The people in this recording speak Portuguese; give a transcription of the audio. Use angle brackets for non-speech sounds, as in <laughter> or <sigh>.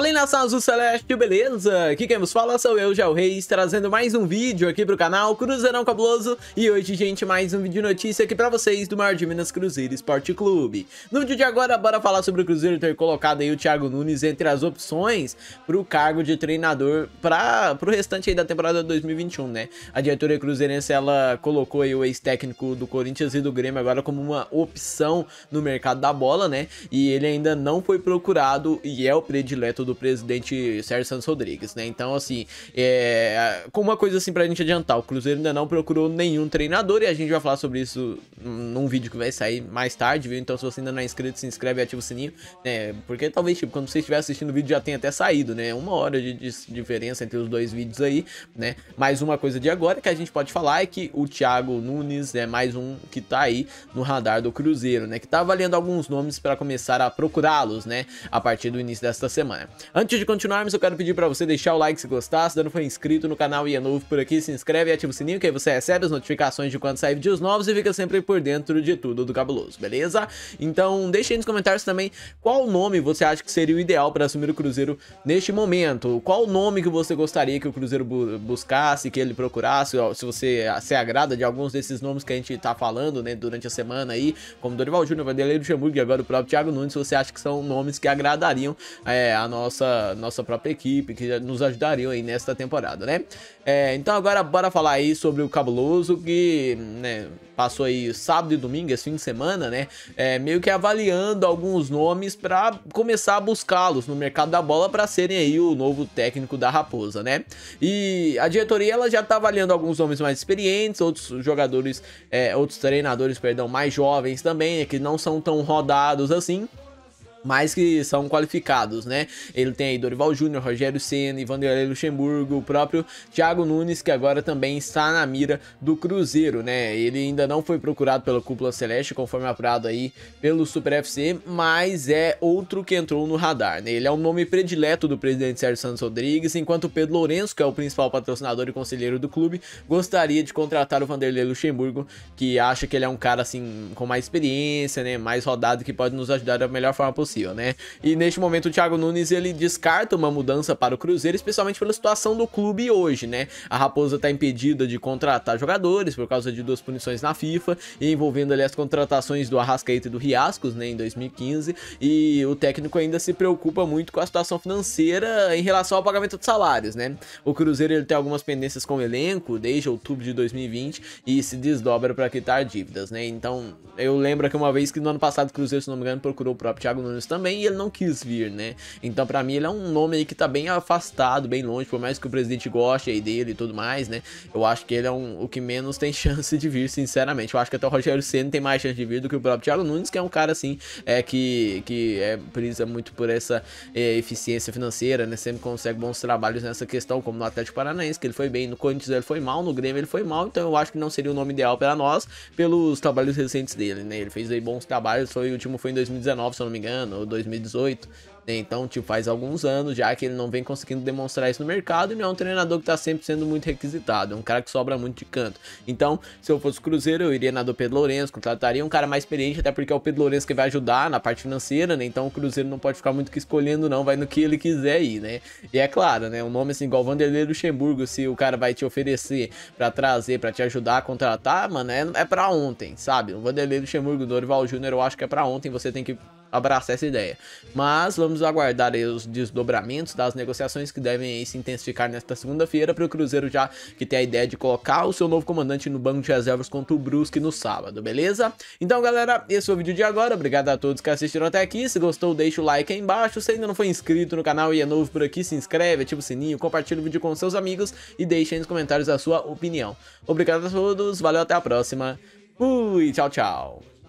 Falei nação azul celeste, beleza? Aqui quem vos fala sou eu, Gel Reis, trazendo mais um vídeo aqui pro canal Cruzeirão Cabuloso E hoje, gente, mais um vídeo notícia aqui pra vocês do Mar de Minas Cruzeiro Esporte Clube No vídeo de agora, bora falar sobre o Cruzeiro ter colocado aí o Thiago Nunes entre as opções pro cargo de treinador pra, pro restante aí da temporada 2021, né? A diretoria cruzeirense, ela colocou aí o ex-técnico do Corinthians e do Grêmio agora como uma opção no mercado da bola, né? E ele ainda não foi procurado e é o predileto do do presidente Sérgio Santos Rodrigues, né? Então, assim, é, com uma coisa assim pra gente adiantar, o Cruzeiro ainda não procurou nenhum treinador e a gente vai falar sobre isso num vídeo que vai sair mais tarde, viu? Então, se você ainda não é inscrito, se inscreve e ativa o sininho, né? Porque talvez, tipo, quando você estiver assistindo o vídeo já tenha até saído, né? Uma hora de, de diferença entre os dois vídeos aí, né? Mas uma coisa de agora que a gente pode falar é que o Thiago Nunes é mais um que tá aí no radar do Cruzeiro, né? Que tá valendo alguns nomes para começar a procurá-los, né? A partir do início desta semana. Antes de continuarmos, eu quero pedir para você deixar o like se gostar, se não for inscrito no canal e é novo por aqui, se inscreve e ativa o sininho que aí você recebe as notificações de quando sair vídeos novos e fica sempre por dentro de tudo do Cabuloso, beleza? Então deixa aí nos comentários também qual nome você acha que seria o ideal para assumir o Cruzeiro neste momento, qual nome que você gostaria que o Cruzeiro bu buscasse, que ele procurasse, se você se agrada de alguns desses nomes que a gente tá falando, né, durante a semana aí, como Dorival Júnior, Vanderlei Luxemburgo e agora o próprio Thiago Nunes, você acha que são nomes que agradariam é, a nossa nossa, nossa própria equipe, que nos ajudariam aí nesta temporada, né? É, então agora bora falar aí sobre o Cabuloso, que né, passou aí sábado e domingo, esse fim de semana, né? É, meio que avaliando alguns nomes para começar a buscá-los no mercado da bola para serem aí o novo técnico da Raposa, né? E a diretoria ela já tá avaliando alguns nomes mais experientes, outros jogadores, é, outros treinadores, perdão, mais jovens também, né, que não são tão rodados assim mas que são qualificados, né? Ele tem aí Dorival Júnior, Rogério Senna, Vanderlei Luxemburgo, o próprio Thiago Nunes, que agora também está na mira do Cruzeiro, né? Ele ainda não foi procurado pela Cúpula Celeste, conforme apurado aí pelo Super FC, mas é outro que entrou no radar, né? Ele é o um nome predileto do presidente Sérgio Santos Rodrigues, enquanto o Pedro Lourenço, que é o principal patrocinador e conselheiro do clube, gostaria de contratar o Vanderlei Luxemburgo, que acha que ele é um cara, assim, com mais experiência, né? Mais rodado, que pode nos ajudar da melhor forma possível possível, né? E neste momento o Thiago Nunes ele descarta uma mudança para o Cruzeiro, especialmente pela situação do clube hoje, né? A Raposa está impedida de contratar jogadores por causa de duas punições na FIFA, envolvendo ali as contratações do Arrascaeta e do Riascos, né, em 2015, e o técnico ainda se preocupa muito com a situação financeira em relação ao pagamento de salários, né? O Cruzeiro ele tem algumas pendências com o elenco desde outubro de 2020 e se desdobra para quitar dívidas, né? Então, eu lembro que uma vez que no ano passado o Cruzeiro, se não me engano, procurou o próprio Thiago Nunes anos também e ele não quis vir, né? Então, para mim, ele é um nome aí que tá bem afastado, bem longe, por mais que o presidente goste aí dele e tudo mais, né? Eu acho que ele é um, o que menos tem <laughs> chance de vir, sinceramente. Eu acho que até o Rogério Senna tem mais chance de vir do que o próprio Thiago Nunes, que é um cara, assim, é, que, que é, prisa muito por essa é, eficiência financeira, né? Sempre consegue bons trabalhos nessa questão, como no Atlético Paranaense, que ele foi bem, no Corinthians ele foi mal, no Grêmio ele foi mal, então eu acho que não seria o nome ideal para nós, pelos trabalhos recentes dele, né? Ele fez aí bons trabalhos, foi, o último foi em 2019, se eu não me engano, ano, ou 2018. Né? Então, tipo, faz alguns anos já que ele não vem conseguindo demonstrar isso no mercado e não é um treinador que tá sempre sendo muito requisitado. É um cara que sobra muito de canto. Então, se eu fosse Cruzeiro, eu iria na do Pedro Lourenço, contrataria um cara mais experiente, até porque é o Pedro Lourenço que vai ajudar na parte financeira, né? Então o Cruzeiro não pode ficar muito que escolhendo, não. Vai no que ele quiser ir, né? E é claro, né? Um nome assim, igual Vanderlei Luxemburgo, se o cara vai te oferecer para trazer, para te ajudar a contratar, mano, é, é para ontem, sabe? O Vanderlei Luxemburgo, Dorival Júnior, eu acho que é para ontem. Você tem que abraçar essa ideia. Mas vamos aguardar os desdobramentos das negociações que devem se intensificar nesta segunda-feira para o Cruzeiro já que tem a ideia de colocar o seu novo comandante no banco de reservas contra o Brusque no sábado, beleza? Então, galera, esse foi o vídeo de agora. Obrigado a todos que assistiram até aqui. Se gostou, deixa o like aí embaixo. Se ainda não foi inscrito no canal e é novo por aqui, se inscreve, ativa o sininho, compartilha o vídeo com seus amigos e deixa aí nos comentários a sua opinião. Obrigado a todos, valeu, até a próxima. Fui, tchau, tchau.